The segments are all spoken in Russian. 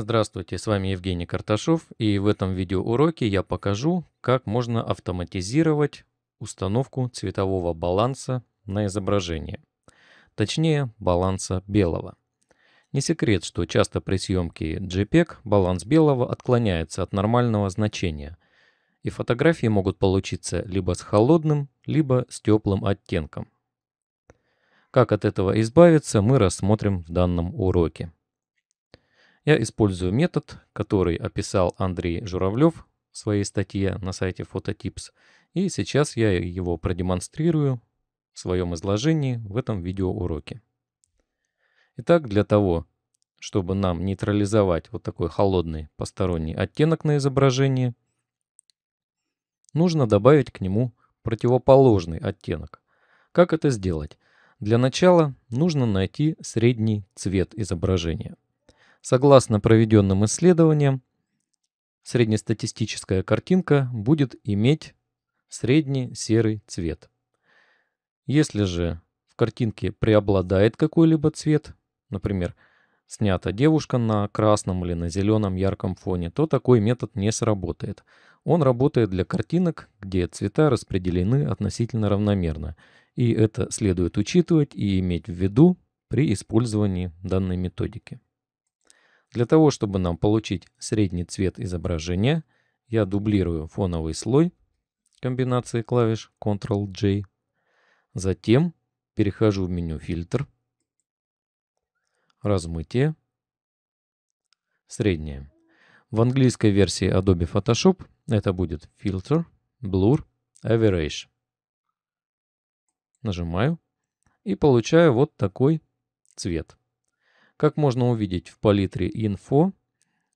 Здравствуйте, с вами Евгений Карташов и в этом видеоуроке я покажу, как можно автоматизировать установку цветового баланса на изображение. Точнее, баланса белого. Не секрет, что часто при съемке JPEG баланс белого отклоняется от нормального значения, и фотографии могут получиться либо с холодным, либо с теплым оттенком. Как от этого избавиться, мы рассмотрим в данном уроке. Я использую метод, который описал Андрей Журавлев в своей статье на сайте Phototips, и сейчас я его продемонстрирую в своем изложении в этом видеоуроке. Итак, для того, чтобы нам нейтрализовать вот такой холодный посторонний оттенок на изображении, нужно добавить к нему противоположный оттенок. Как это сделать? Для начала нужно найти средний цвет изображения – Согласно проведенным исследованиям, среднестатистическая картинка будет иметь средний серый цвет. Если же в картинке преобладает какой-либо цвет, например, снята девушка на красном или на зеленом ярком фоне, то такой метод не сработает. Он работает для картинок, где цвета распределены относительно равномерно. И это следует учитывать и иметь в виду при использовании данной методики. Для того, чтобы нам получить средний цвет изображения, я дублирую фоновый слой комбинации клавиш Ctrl-J. Затем перехожу в меню «Фильтр», «Размытие», «Среднее». В английской версии Adobe Photoshop это будет «Filter», «Blur», «Average». Нажимаю и получаю вот такой цвет. Как можно увидеть в палитре Info,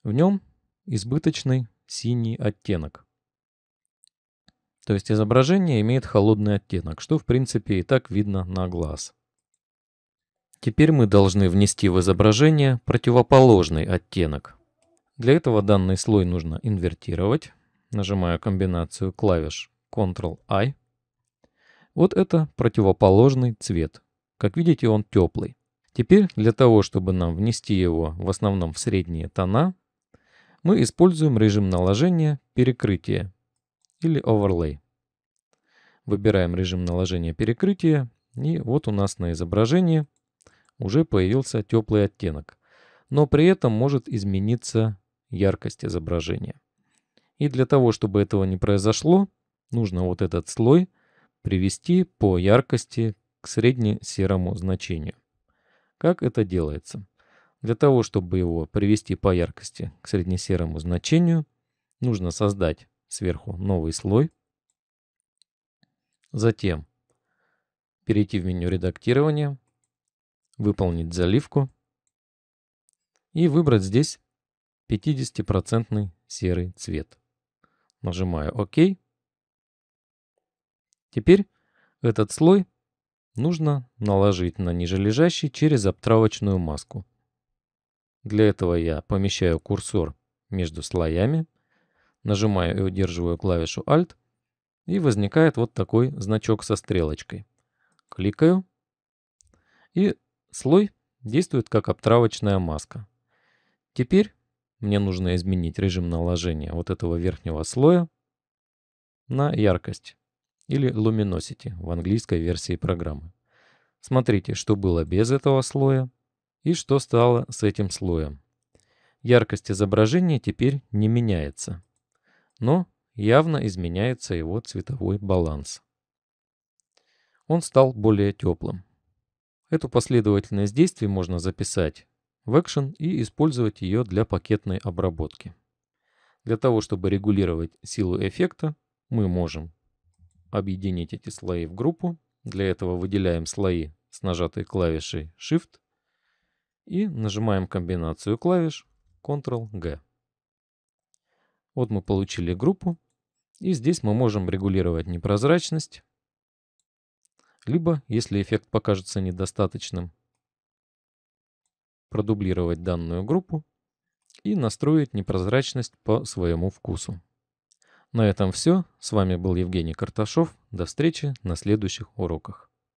в нем избыточный синий оттенок. То есть изображение имеет холодный оттенок, что в принципе и так видно на глаз. Теперь мы должны внести в изображение противоположный оттенок. Для этого данный слой нужно инвертировать, нажимая комбинацию клавиш Ctrl-I. Вот это противоположный цвет. Как видите, он теплый. Теперь для того, чтобы нам внести его в основном в средние тона, мы используем режим наложения перекрытия или overlay. Выбираем режим наложения перекрытия, и вот у нас на изображении уже появился теплый оттенок, но при этом может измениться яркость изображения. И для того, чтобы этого не произошло, нужно вот этот слой привести по яркости к средне-серому значению. Как это делается? Для того, чтобы его привести по яркости к среднесерому значению, нужно создать сверху новый слой. Затем перейти в меню редактирования, выполнить заливку и выбрать здесь 50% серый цвет. Нажимаю ОК. Теперь этот слой нужно наложить на нижележащий через обтравочную маску. Для этого я помещаю курсор между слоями, нажимаю и удерживаю клавишу Alt, и возникает вот такой значок со стрелочкой. Кликаю, и слой действует как обтравочная маска. Теперь мне нужно изменить режим наложения вот этого верхнего слоя на яркость или Luminosity в английской версии программы. Смотрите, что было без этого слоя и что стало с этим слоем. Яркость изображения теперь не меняется, но явно изменяется его цветовой баланс. Он стал более теплым. Эту последовательность действий можно записать в Action и использовать ее для пакетной обработки. Для того, чтобы регулировать силу эффекта, мы можем объединить эти слои в группу. Для этого выделяем слои с нажатой клавишей Shift и нажимаем комбинацию клавиш Ctrl-G. Вот мы получили группу, и здесь мы можем регулировать непрозрачность, либо, если эффект покажется недостаточным, продублировать данную группу и настроить непрозрачность по своему вкусу. На этом все. С вами был Евгений Карташов. До встречи на следующих уроках.